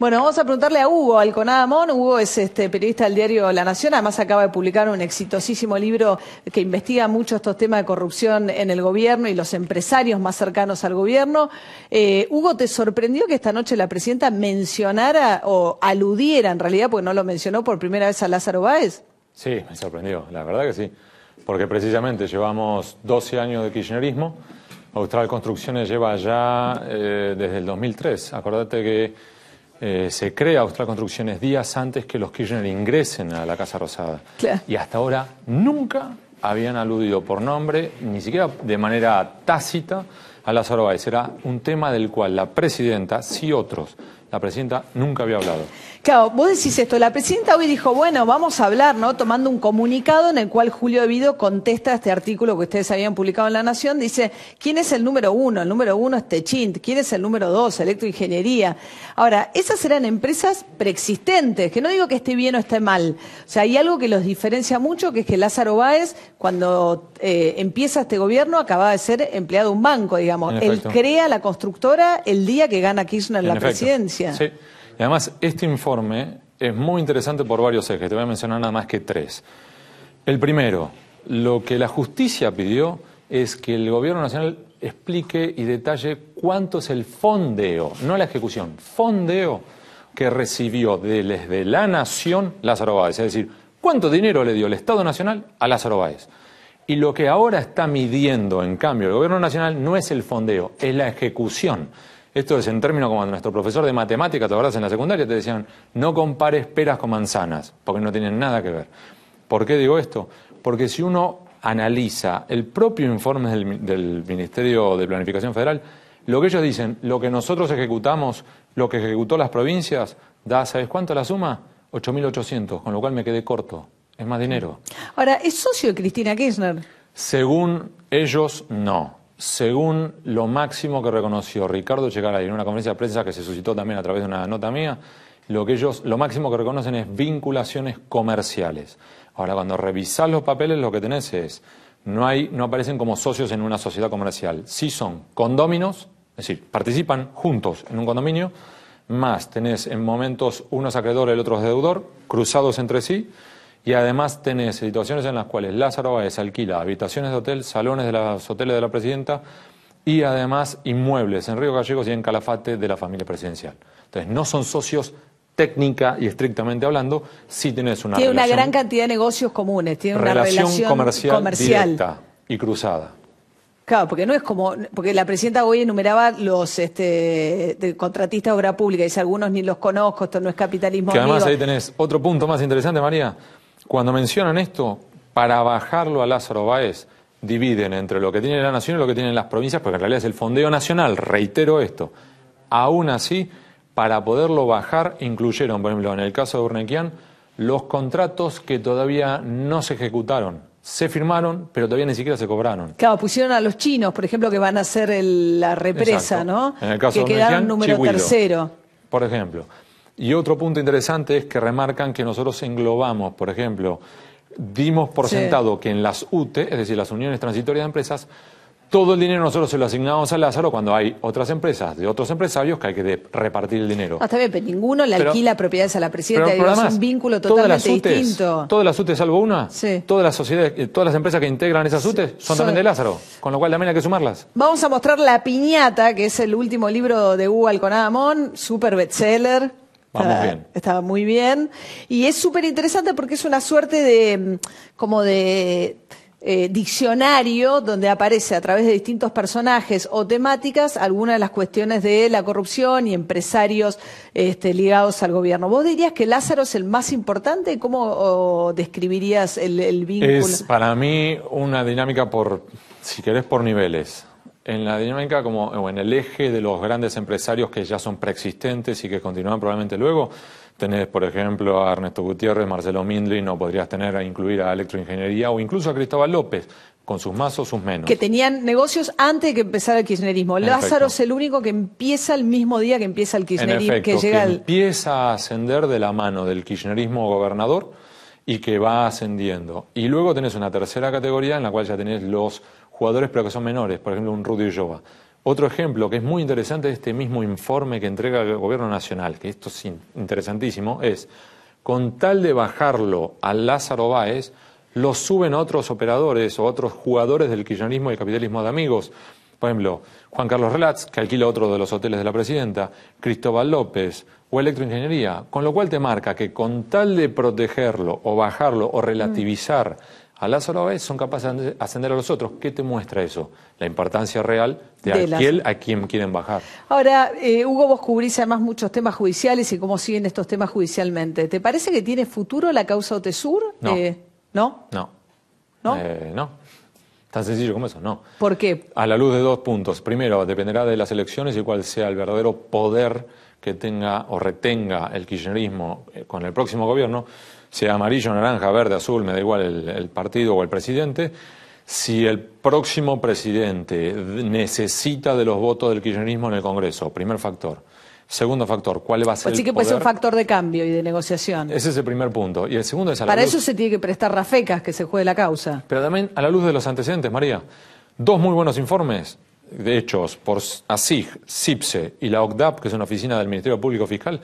Bueno, vamos a preguntarle a Hugo Alconada Hugo es este, periodista del diario La Nación, además acaba de publicar un exitosísimo libro que investiga mucho estos temas de corrupción en el gobierno y los empresarios más cercanos al gobierno. Eh, Hugo, ¿te sorprendió que esta noche la presidenta mencionara o aludiera, en realidad, porque no lo mencionó por primera vez a Lázaro Báez? Sí, me sorprendió, la verdad que sí. Porque precisamente llevamos 12 años de kirchnerismo. Austral Construcciones lleva ya eh, desde el 2003. Acordate que eh, se crea Austral Construcciones días antes que los Kirchner ingresen a la Casa Rosada. Y hasta ahora nunca habían aludido por nombre, ni siquiera de manera tácita, a Lázaro Báez. Era un tema del cual la presidenta, si otros la presidenta nunca había hablado. Claro, vos decís esto, la presidenta hoy dijo, bueno, vamos a hablar, ¿no? Tomando un comunicado en el cual Julio Evido contesta este artículo que ustedes habían publicado en La Nación, dice, ¿quién es el número uno? El número uno es Techint, ¿quién es el número dos? Electroingeniería. Ahora, esas eran empresas preexistentes, que no digo que esté bien o esté mal, o sea, hay algo que los diferencia mucho, que es que Lázaro Báez, cuando eh, empieza este gobierno, acababa de ser empleado de un banco, digamos. Él crea la constructora el día que gana Kirchner en la presidencia. Sí. Y además, este informe es muy interesante por varios ejes. Te voy a mencionar nada más que tres. El primero, lo que la justicia pidió es que el gobierno nacional explique y detalle cuánto es el fondeo, no la ejecución, fondeo que recibió desde la nación Lázaro Báez. Es decir, cuánto dinero le dio el Estado Nacional a Lázaro Báez. Y lo que ahora está midiendo, en cambio, el gobierno nacional no es el fondeo, es la ejecución. Esto es en términos como nuestro profesor de matemáticas, ¿te acordás? En la secundaria te decían, no compares peras con manzanas, porque no tienen nada que ver. ¿Por qué digo esto? Porque si uno analiza el propio informe del, Ministerio de Planificación Federal, lo que ellos dicen, lo que nosotros ejecutamos, lo que ejecutó las provincias, da, ¿sabes cuánto la suma? 8.800, con lo cual me quedé corto. Es más dinero. Ahora, ¿es socio de Cristina Kirchner? Según ellos, no según lo máximo que reconoció Ricardo Chegaray en una conferencia de prensa que se suscitó también a través de una nota mía, lo que ellos, lo máximo que reconocen es vinculaciones comerciales. Ahora, cuando revisás los papeles, lo que tenés es, no, hay, no aparecen como socios en una sociedad comercial. Sí son condóminos, es decir, participan juntos en un condominio, más tenés en momentos es acreedor, el otro deudor, cruzados entre sí, y además tenés situaciones en las cuales Lázaro Báez alquila habitaciones de hotel, salones de los hoteles de la presidenta y además inmuebles en Río Gallegos y en Calafate de la familia presidencial. Entonces, no son socios técnica y estrictamente hablando, sí tenés una Tiene una gran cantidad de negocios comunes, tiene una relación, comercial, Directa y cruzada. Claro, porque no es como, porque la presidenta hoy enumeraba los este, contratistas de obra pública, dice algunos ni los conozco, esto no es capitalismo. Que además ahí tenés otro punto más interesante, María. Cuando mencionan esto, para bajarlo a Lázaro Báez, dividen entre lo que tiene la nación y lo que tienen las provincias, porque en realidad es el fondeo nacional, reitero esto. Aún así, para poderlo bajar, incluyeron, por ejemplo, en el caso de Urnequian, los contratos que todavía no se ejecutaron. Se firmaron, pero todavía ni siquiera se cobraron. Claro, pusieron a los chinos, por ejemplo, que van a hacer la represa, ¿no? que quedan número tercero. Por ejemplo. Y otro punto interesante es que remarcan que nosotros englobamos, por ejemplo, dimos por sentado que en las UTE, es decir, las uniones transitorias de empresas, todo el dinero nosotros se lo asignamos a Lázaro cuando hay otras empresas de otros empresarios que hay que repartir el dinero. Hasta ah, está bien, pero ninguno le alquila propiedades a la presidenta. Pero, un vínculo totalmente todas las distinto. Todas las UTE, salvo una, sí. todas las sociedades, eh, todas las empresas que integran esas UTE son, también de Lázaro, con lo cual también hay que sumarlas. Vamos a mostrar La Piñata, que es el último libro de Hugo Amón, super bestseller estaba, bien. Estaba muy bien. Y es súper interesante porque es una suerte de, mm, como de eh, diccionario donde aparece a través de distintos personajes o temáticas algunas de las cuestiones de la corrupción y empresarios este, ligados al gobierno. ¿Vos dirías que Lázaro es el más importante? ¿Cómo describirías el, el vínculo? Es para mí una dinámica por, si querés, por niveles en la dinámica como, o en el eje de los grandes empresarios que ya son preexistentes y que continúan probablemente luego, tenés, por ejemplo, a Ernesto Gutiérrez, Marcelo Mindlin, no podrías tener a incluir a Electroingeniería o incluso a Cristóbal López, con sus más o sus menos. Que tenían negocios antes de que empezara el kirchnerismo. Lázaro es el único que empieza el mismo día que empieza el kirchnerismo. que, llega empieza a ascender de la mano del kirchnerismo gobernador y que va ascendiendo. Y luego tenés una tercera categoría en la cual ya tenés los jugadores pero que son menores, por ejemplo un Rudy Ulloa. Otro ejemplo que es muy interesante de este mismo informe que entrega el Gobierno Nacional, que esto es interesantísimo, es con tal de bajarlo a Lázaro Báez, lo suben otros operadores o otros jugadores del kirchnerismo y el capitalismo de amigos. Por ejemplo, Juan Carlos Relatz, que alquila otro de los hoteles de la presidenta, Cristóbal López o Electroingeniería, con lo cual te marca que con tal de protegerlo o bajarlo o relativizar a la sola vez son capaces de ascender a los otros. ¿Qué te muestra eso? La importancia real de, aquel a quien quieren bajar. Ahora, eh, Hugo, vos cubrís además muchos temas judiciales y cómo siguen estos temas judicialmente. ¿Te parece que tiene futuro la causa OTESUR? No. Eh, no. ¿No? Eh, no. Tan sencillo como eso, no. ¿Por qué? A la luz de dos puntos. Primero, dependerá de las elecciones y cuál sea el verdadero poder que tenga o retenga el kirchnerismo con el próximo gobierno sea amarillo, naranja, verde, azul, me da igual el, partido o el presidente, si el próximo presidente necesita de los votos del kirchnerismo en el Congreso, primer factor. Segundo factor, ¿cuál va a ser pues sí que puede ser un factor de cambio y de negociación. Ese es el primer punto. Y el segundo es a la Para eso se tiene que prestar rafecas que se juegue la causa. Pero también a la luz de los antecedentes, María. Dos muy buenos informes, de hechos, por ASIG, CIPSE y la OCDAP, que es una oficina del Ministerio Público Fiscal,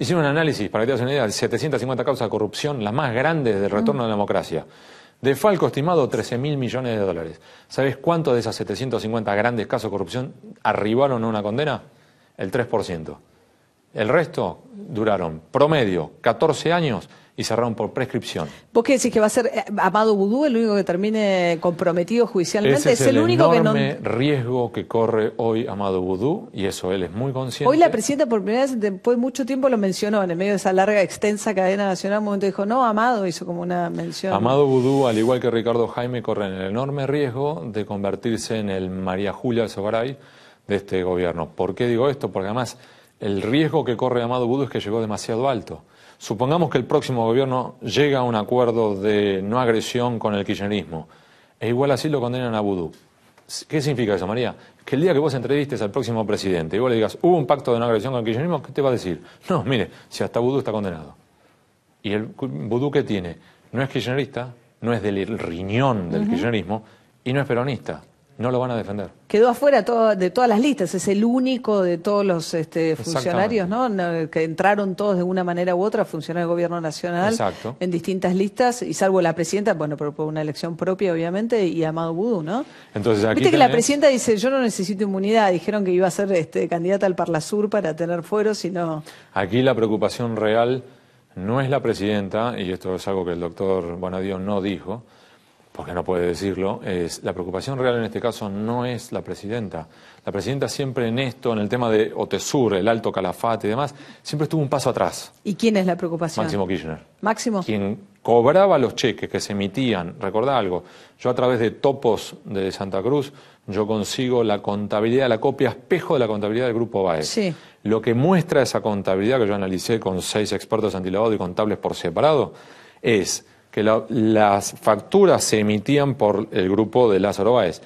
Hicimos un análisis, para que te hagas una idea, de 750 causas de corrupción, las más grandes del retorno de la democracia. De Falco estimado 13 mil millones de dólares. ¿Sabés cuántos de esas 750 grandes casos de corrupción arribaron a una condena? El 3%. El resto duraron promedio 14 años y cerraron por prescripción. ¿Vos qué decís que va a ser eh, Amado Vudú el único que termine comprometido judicialmente? es, el, único que no... riesgo que corre hoy Amado Vudú y eso él es muy consciente. Hoy la presidenta por primera vez después de mucho tiempo lo mencionó en el medio de esa larga, extensa cadena nacional. Un momento dijo, no, Amado hizo como una mención. Amado Vudú, al igual que Ricardo Jaime, corre el enorme riesgo de convertirse en el María Julia Sobaray de este gobierno. ¿Por qué digo esto? Porque además... El riesgo que corre Amado Budú es que llegó demasiado alto. Supongamos que el próximo gobierno llega a un acuerdo de no agresión con el kirchnerismo, e igual así lo condenan a ¿Qué significa eso, María? Que el día que vos entrevistes al próximo presidente y vos le digas, hubo un pacto de no agresión con el kirchnerismo, ¿qué te va a decir? No, mire, si hasta Vudú está condenado. ¿Y el Vudú qué tiene? No es kirchnerista, no es del riñón del kirchnerismo y no es peronista. No lo van a defender. Quedó afuera de todas las listas, es el único de todos los este, funcionarios, ¿no? Que entraron todos de una manera u otra a del el gobierno nacional en distintas listas, y salvo la presidenta, bueno, por una elección propia, obviamente, y Amado Vudú, ¿no? Entonces Viste que la presidenta dice, yo no necesito inmunidad, dijeron que iba a ser este, candidata al Sur para tener fuero, sino. Aquí la preocupación real no es la presidenta, y esto es algo que el doctor Bonadío no dijo porque no puede decirlo, es la preocupación real en este caso no es la presidenta. La presidenta siempre en esto, en el tema de Otesur, el Alto Calafate y demás, siempre estuvo un paso atrás. ¿Y quién es la preocupación? Máximo Kirchner. Máximo. Quien cobraba los cheques que se emitían, recordá algo, yo a través de topos de Santa Cruz, yo consigo la contabilidad, la copia espejo de la contabilidad del Grupo Baez. Lo que muestra esa contabilidad que yo analicé con seis expertos antilavado y contables por separado es que las facturas se emitían por el grupo de Lázaro Báez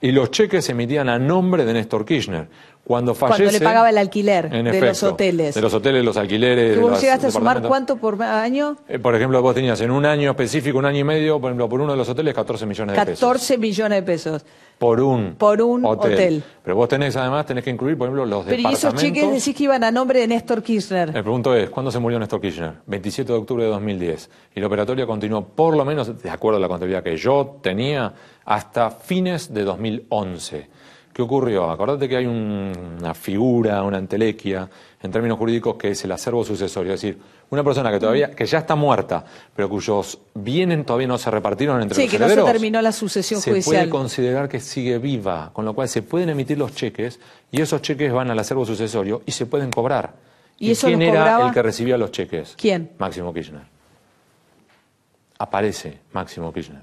y los cheques se emitían a nombre de Néstor Kirchner. Cuando fallece. Cuando le pagaba el alquiler de los hoteles. De los hoteles, los alquileres. ¿Y vos llegaste a sumar cuánto por año? Eh, por ejemplo, vos tenías en un año específico, un año y medio, por ejemplo, por uno de los hoteles, 14 millones de pesos. 14 millones de pesos. Por un, por un hotel. Pero vos tenés, además, tenés que incluir, por ejemplo, los Pero Pero esos cheques decís que iban a nombre de Néstor Kirchner. El punto es, ¿cuándo se murió Néstor Kirchner? 27 de octubre de 2010. Y la operatoria continuó, por lo menos, de acuerdo a la contabilidad que yo tenía, hasta fines de 2011. ¿Qué ocurrió? Acordate que hay una figura, una entelequia, en términos jurídicos, que es el acervo sucesorio. Es decir, una persona que todavía, que ya está muerta, pero cuyos bienes todavía no se repartieron entre los herederos. Sí, que no se terminó la sucesión judicial. Se puede considerar que sigue viva, con lo cual se pueden emitir los cheques y esos cheques van al acervo sucesorio y se pueden cobrar. ¿Y, quién era el que recibía los cheques? ¿Quién? Máximo Kirchner. Aparece Máximo Kirchner.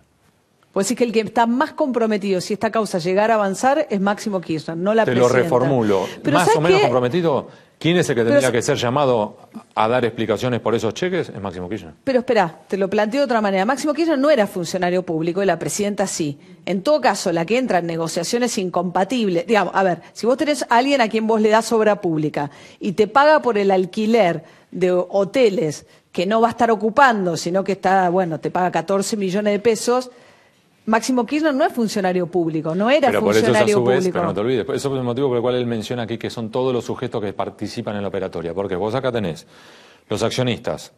Pues es que el que está más comprometido, si esta causa llegara a avanzar, es Máximo Kirchner, no la presidenta. Te lo reformulo. ¿Más o menos comprometido? ¿Quién es el que tendría que ser llamado a dar explicaciones por esos cheques? Es Máximo Kirchner. Pero espera, te lo planteo de otra manera. Máximo Kirchner no era funcionario público y la presidenta sí. En todo caso, la que entra en negociaciones incompatibles, digamos, a ver, si vos tenés a alguien a quien vos le das obra pública y te paga por el alquiler de hoteles que no va a estar ocupando, sino que está, bueno, te paga 14 millones de pesos Máximo Kirchner no es funcionario público, no era pero funcionario por eso, Pero no te olvides, eso es el motivo por el cual él menciona aquí que son todos los sujetos que participan en la operatoria. Porque vos acá tenés los accionistas,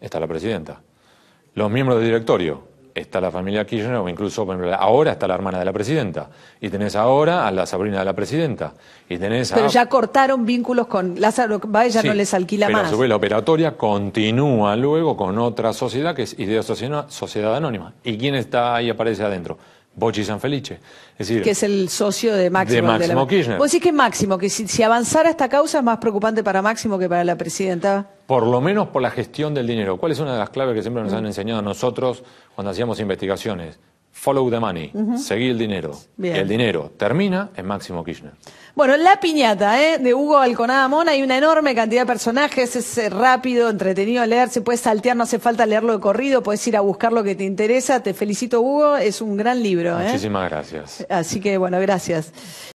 está la presidenta, los miembros del directorio, está la familia Kirchner, o incluso ahora está la hermana de la presidenta, y tenés ahora a la sobrina de la presidenta, y tenés Pero ya cortaron vínculos con Lázaro Báez, no les alquila más. a la operatoria continúa luego con otra sociedad que es Idea Sociedad Anónima. ¿Y quién está ahí aparece adentro? Bochi Sanfelice. Es decir, que es el socio de Máximo, de Kirchner. Vos decís que Máximo, que si, si, avanzara esta causa es más preocupante para Máximo que para la presidenta. Por lo menos por la gestión del dinero. ¿Cuál es una de las claves que siempre nos han mm. enseñado a nosotros cuando hacíamos investigaciones? Follow the money, seguí el dinero. El dinero termina en Máximo Kirchner. Bueno, la piñata ¿eh? de Hugo Alconada Mona, hay una enorme cantidad de personajes, es eh, rápido, entretenido leer, se puede saltear, no hace falta leerlo de corrido, puedes ir a buscar lo que te interesa. Te felicito Hugo, es un gran libro. ¿eh? Muchísimas gracias. Así que bueno, gracias.